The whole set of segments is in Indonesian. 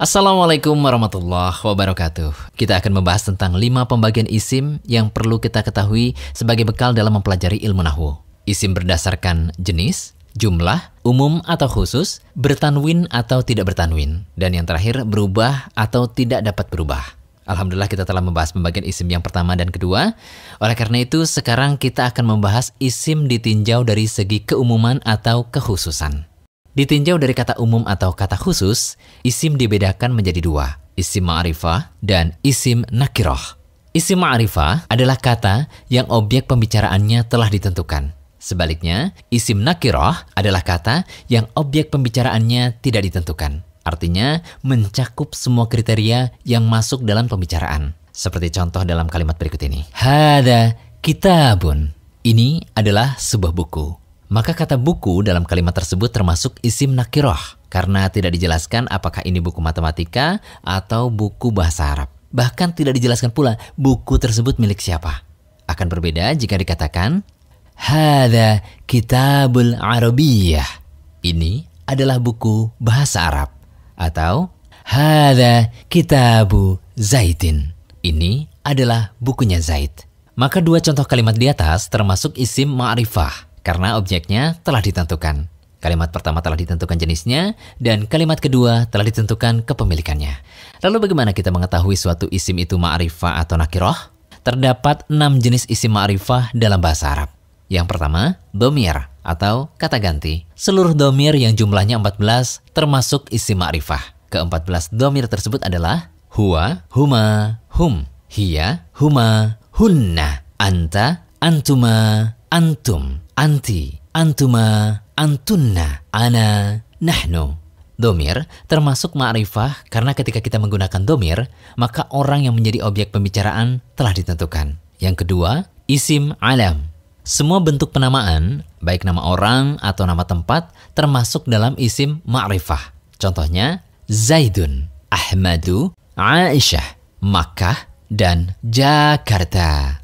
Assalamualaikum warahmatullahi wabarakatuh. Kita akan membahas tentang 5 pembagian isim yang perlu kita ketahui sebagai bekal dalam mempelajari ilmu nahu. Isim berdasarkan jenis, jumlah, umum atau khusus, bertanwin atau tidak bertanwin, dan yang terakhir berubah atau tidak dapat berubah. Alhamdulillah kita telah membahas pembagian isim yang pertama dan kedua. Oleh karena itu, sekarang kita akan membahas isim ditinjau dari segi keumuman atau kekhususan. Ditinjau dari kata umum atau kata khusus, isim dibedakan menjadi dua, isim ma'rifah dan isim nakiroh. Isim ma'rifah adalah kata yang objek pembicaraannya telah ditentukan. Sebaliknya, isim nakiroh adalah kata yang objek pembicaraannya tidak ditentukan. Artinya, mencakup semua kriteria yang masuk dalam pembicaraan. Seperti contoh dalam kalimat berikut ini. Hada kitabun. Ini adalah sebuah buku. Maka kata buku dalam kalimat tersebut termasuk isim nakiroh karena tidak dijelaskan apakah ini buku matematika atau buku bahasa Arab. Bahkan tidak dijelaskan pula buku tersebut milik siapa. Akan berbeda jika dikatakan Hada Kitabul Arabiyah. Ini adalah buku bahasa Arab. Atau Hada Kitabu zaitin Ini adalah bukunya Zaid. Maka dua contoh kalimat di atas termasuk isim ma'rifah karena objeknya telah ditentukan. Kalimat pertama telah ditentukan jenisnya, dan kalimat kedua telah ditentukan kepemilikannya. Lalu bagaimana kita mengetahui suatu isim itu ma'rifah atau nakiroh? Terdapat enam jenis isim ma'rifah dalam bahasa Arab. Yang pertama, domir atau kata ganti. Seluruh domir yang jumlahnya 14 termasuk isim ma'rifah. Ke-14 domir tersebut adalah huwa, huma, hum, hiya, huma, hunna, anta, antuma, antum, anti, antuma, antunna, ana, nahnu. Domir termasuk ma'rifah karena ketika kita menggunakan domir, maka orang yang menjadi objek pembicaraan telah ditentukan. Yang kedua, isim alam. Semua bentuk penamaan, baik nama orang atau nama tempat, termasuk dalam isim ma'rifah. Contohnya, Zaidun, Ahmadu, Aisyah, Makkah, dan Jakarta.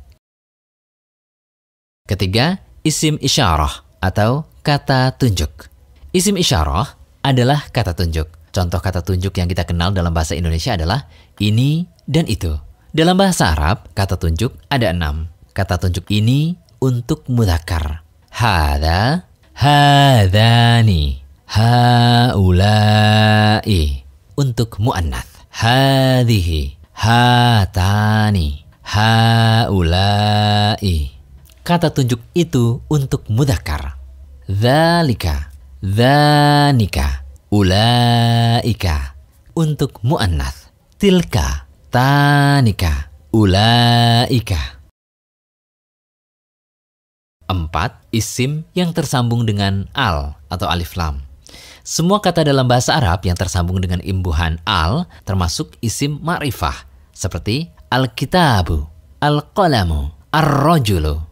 Ketiga, isim isyarah atau kata tunjuk. Isim isyarah adalah kata tunjuk. Contoh kata tunjuk yang kita kenal dalam bahasa Indonesia adalah ini dan itu. Dalam bahasa Arab, kata tunjuk ada enam. Kata tunjuk ini untuk mudakar. Hada, hadani, haulai. Untuk mu'annath. Hadihi, hatani, haulai kata tunjuk itu untuk mudakar. Zalika, zanika, ulaika untuk muannas. Tilka, tanika, ulaika. Empat Isim yang tersambung dengan al atau alif lam. Semua kata dalam bahasa Arab yang tersambung dengan imbuhan al termasuk isim ma'rifah seperti al-kitabu, al-qalamu, ar-rajulu,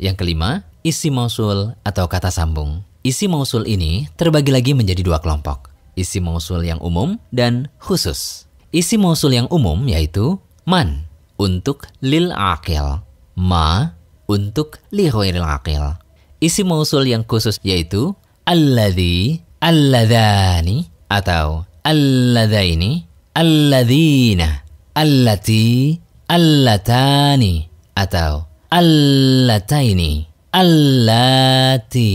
yang kelima, isi mausul atau kata sambung. Isi mausul ini terbagi lagi menjadi dua kelompok, isi mausul yang umum dan khusus. Isi mausul yang umum yaitu man untuk lil akil, ma untuk li ghairil akil. Isi mausul yang khusus yaitu alladhi, alladhani atau alladhaini, alladhina, allati, allatani atau ini allati.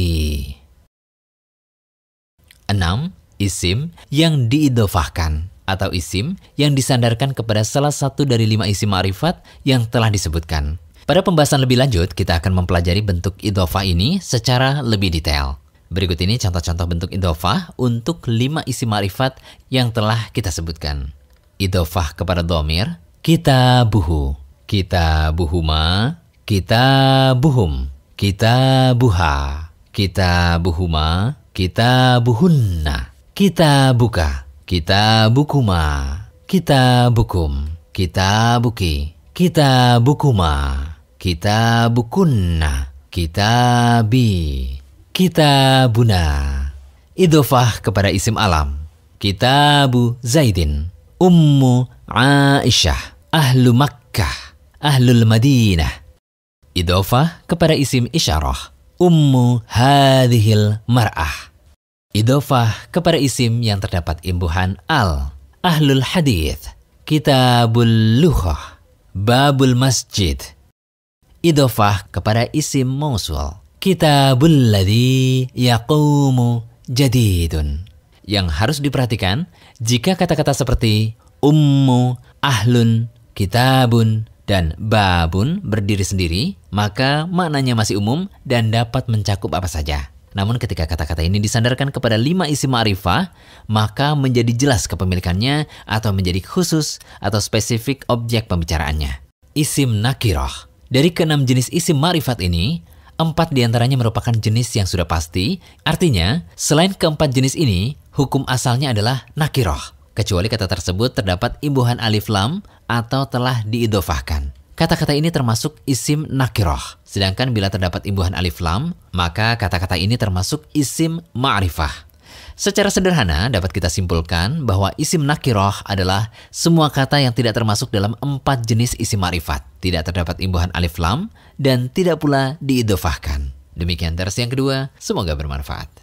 Enam, isim yang diidofahkan atau isim yang disandarkan kepada salah satu dari lima isim ma'rifat yang telah disebutkan. Pada pembahasan lebih lanjut, kita akan mempelajari bentuk idofah ini secara lebih detail. Berikut ini contoh-contoh bentuk idofah untuk lima isim ma'rifat yang telah kita sebutkan. Idofah kepada domir, kita buhu, kita buhuma, kita kita kita kita kita kita buhum buha buhuma buhunna buka bukuma kita bukum kita buki kita bukuma kita bukunna kita bi kita buna Idofah kepada isim alam. kita bu Zaidin, Ummu Aisyah, Ahlu Makkah, Ahlul Madinah, Idofah kepada isim isyarah. Ummu hadhil mar'ah. Idofah kepada isim yang terdapat imbuhan al. Ahlul hadith. Kitabul luhoh Babul masjid. Idofah kepada isim mausul. Kitabul ladhi yaqumu jadidun. Yang harus diperhatikan jika kata-kata seperti ummu, ahlun, kitabun, dan babun berdiri sendiri, maka maknanya masih umum dan dapat mencakup apa saja. Namun ketika kata-kata ini disandarkan kepada lima isi ma'rifah, maka menjadi jelas kepemilikannya atau menjadi khusus atau spesifik objek pembicaraannya. Isim nakiroh. Dari keenam jenis isim ma'rifat ini, empat diantaranya merupakan jenis yang sudah pasti, artinya selain keempat jenis ini, hukum asalnya adalah nakiroh. Kecuali kata tersebut terdapat imbuhan alif lam atau telah diidofahkan. Kata-kata ini termasuk isim nakiroh. Sedangkan bila terdapat imbuhan alif lam, maka kata-kata ini termasuk isim ma'rifah. Secara sederhana dapat kita simpulkan bahwa isim nakiroh adalah semua kata yang tidak termasuk dalam empat jenis isim ma'rifat. Tidak terdapat imbuhan alif lam dan tidak pula diidofahkan. Demikian terus yang kedua, semoga bermanfaat.